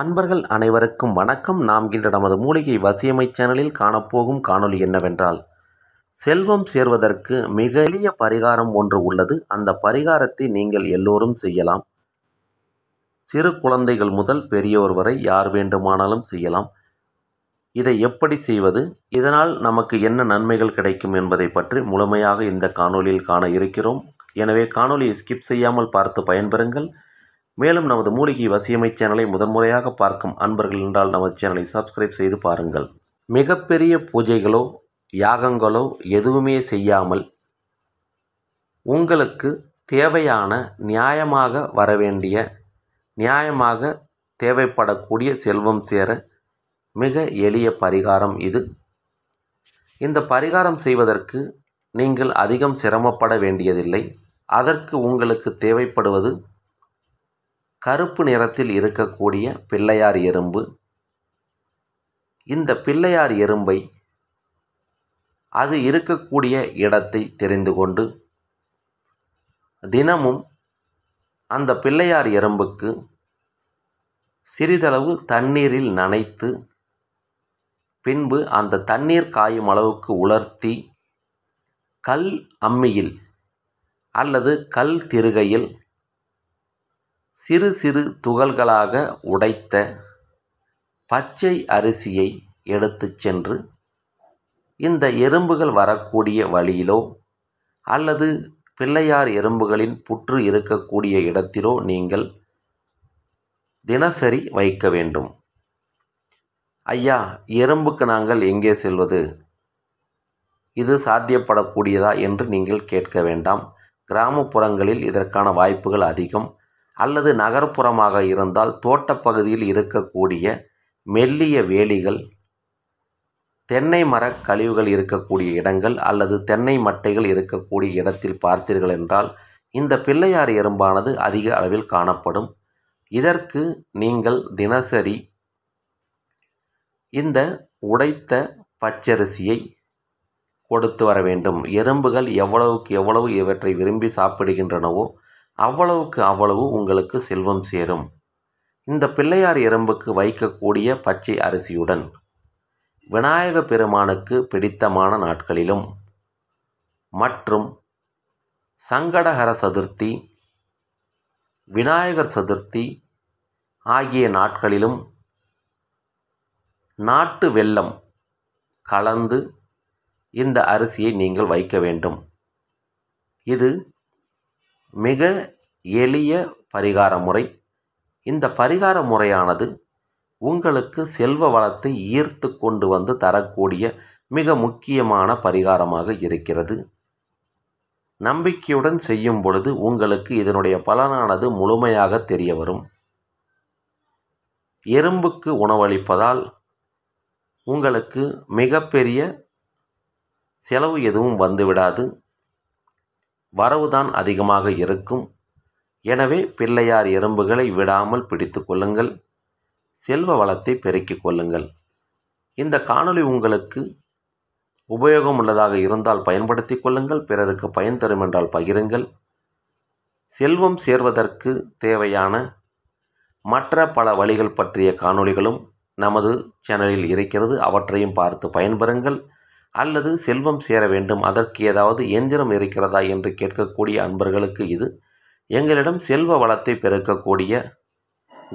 அன்பர்கள் அனைவருக்கும் வணக்கம் நாம் இன்று நமது மூலிகை வசியமை சேனலில் காணப்போகும் காணொலி என்னவென்றால் செல்வம் சேர்வதற்கு மிக எளிய பரிகாரம் ஒன்று உள்ளது அந்த பரிகாரத்தை நீங்கள் எல்லோரும் செய்யலாம் சிறு குழந்தைகள் முதல் பெரியோர் வரை யார் வேண்டுமானாலும் செய்யலாம் இதை எப்படி செய்வது இதனால் நமக்கு என்ன நன்மைகள் கிடைக்கும் என்பதை பற்றி முழுமையாக இந்த காணொலியில் காண இருக்கிறோம் எனவே காணொலியை ஸ்கிப் செய்யாமல் பார்த்து பயன்பெறுங்கள் மேலும் நமது மூலிகை வசியமை சேனலை முதன்முறையாக பார்க்கும் அன்பர்கள் என்றால் நமது சேனலை சப்ஸ்கிரைப் செய்து பாருங்கள் மிகப்பெரிய பூஜைகளோ யாகங்களோ எதுவுமே செய்யாமல் உங்களுக்கு தேவையான நியாயமாக வரவேண்டிய நியாயமாக தேவைப்படக்கூடிய செல்வம் சேர மிக எளிய பரிகாரம் இது இந்த பரிகாரம் செய்வதற்கு நீங்கள் அதிகம் சிரமப்பட வேண்டியதில்லை அதற்கு உங்களுக்கு தேவைப்படுவது கருப்பு நிறத்தில் இருக்கக்கூடிய பிள்ளையார் எறும்பு இந்த பிள்ளையார் எறும்பை அது இருக்கக்கூடிய இடத்தை தெரிந்து கொண்டு தினமும் அந்த பிள்ளையார் எறும்புக்கு சிறிதளவு தண்ணீரில் நனைத்து பின்பு அந்த தண்ணீர் காயும் அளவுக்கு உலர்த்தி கல் அம்மியில் அல்லது கல் திருகையில் சிறு சிறு துகள்களாக உடைத்த பச்சை அரிசியை எடுத்து சென்று இந்த எறும்புகள் வரக்கூடிய வழியிலோ அல்லது பிள்ளையார் எறும்புகளின் புற்று இருக்கக்கூடிய இடத்திலோ நீங்கள் தினசரி வைக்க வேண்டும் ஐயா எறும்புக்கு நாங்கள் எங்கே செல்வது இது சாத்தியப்படக்கூடியதா என்று நீங்கள் கேட்க வேண்டாம் கிராமப்புறங்களில் இதற்கான வாய்ப்புகள் அதிகம் அல்லது நகர்ப்புறமாக இருந்தால் தோட்டப்பகுதியில் இருக்கக்கூடிய மெல்லிய வேலிகள் தென்னை மரக் கழிவுகள் இருக்கக்கூடிய இடங்கள் அல்லது தென்னை மட்டைகள் இருக்கக்கூடிய இடத்தில் பார்த்தீர்கள் என்றால் இந்த பிள்ளையார் எறும்பானது அதிக அளவில் காணப்படும் இதற்கு நீங்கள் தினசரி இந்த உடைத்த பச்சரிசியை கொடுத்து வர வேண்டும் எறும்புகள் எவ்வளவுக்கு எவ்வளவு இவற்றை விரும்பி சாப்பிடுகின்றனவோ அவ்வளவுக்கு அவ்வளவு உங்களுக்கு செல்வம் சேரும் இந்த பிள்ளையார் எறும்புக்கு வைக்கக்கூடிய பச்சை அரிசியுடன் விநாயக பெருமானுக்கு பிடித்தமான நாட்களிலும் மற்றும் சங்கடகர சதுர்த்தி விநாயகர் சதுர்த்தி ஆகிய நாட்களிலும் நாட்டு வெள்ளம் கலந்து இந்த அரிசியை நீங்கள் வைக்க வேண்டும் இது மிக எளிய பரிகார முறை இந்த பரிகார முறையானது உங்களுக்கு செல்வ வளத்தை ஈர்த்து கொண்டு வந்து தரக்கூடிய மிக முக்கியமான பரிகாரமாக இருக்கிறது நம்பிக்கையுடன் செய்யும் பொழுது உங்களுக்கு இதனுடைய பலனானது முழுமையாக தெரிய வரும் எறும்புக்கு உணவளிப்பதால் உங்களுக்கு மிகப்பெரிய செலவு எதுவும் வந்துவிடாது வரவுதான் அதிகமாக இருக்கும் எனவே பிள்ளையார் எறும்புகளை விடாமல் பிடித்து கொள்ளுங்கள் செல்வ வளத்தை பெருக்கிக் கொள்ளுங்கள் இந்த காணொளி உங்களுக்கு உபயோகம் உள்ளதாக இருந்தால் பயன்படுத்தி கொள்ளுங்கள் பிறருக்கு பயன் தரும் என்றால் பகிருங்கள் செல்வம் சேர்வதற்கு தேவையான மற்ற பல வழிகள் பற்றிய காணொளிகளும் நமது சேனலில் இருக்கிறது அவற்றையும் பார்த்து பயன்பெறுங்கள் அல்லது செல்வம் சேர வேண்டும் அதற்கு ஏதாவது எந்திரம் இருக்கிறதா என்று கேட்கக்கூடிய அன்பர்களுக்கு இது எங்களிடம் செல்வ வளத்தை பெருக்கக்கூடிய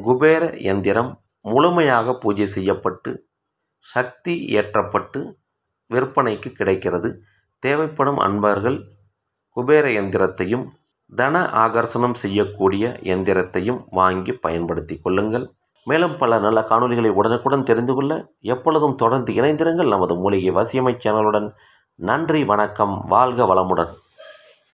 குபேர எந்திரம் முழுமையாக பூஜை செய்யப்பட்டு சக்தி ஏற்றப்பட்டு விற்பனைக்கு கிடைக்கிறது தேவைப்படும் அன்பர்கள் குபேர எந்திரத்தையும் தன ஆகர்ஷணம் செய்யக்கூடிய எந்திரத்தையும் வாங்கி பயன்படுத்தி கொள்ளுங்கள் மேலும் பல நல்ல காணொலிகளை உடனுக்குடன் தெரிந்து கொள்ள எப்பொழுதும் தொடர்ந்து இணைந்திருங்கள் நமது மூலிகை வசியமை சேனலுடன் நன்றி வணக்கம் வாழ்க வளமுடன்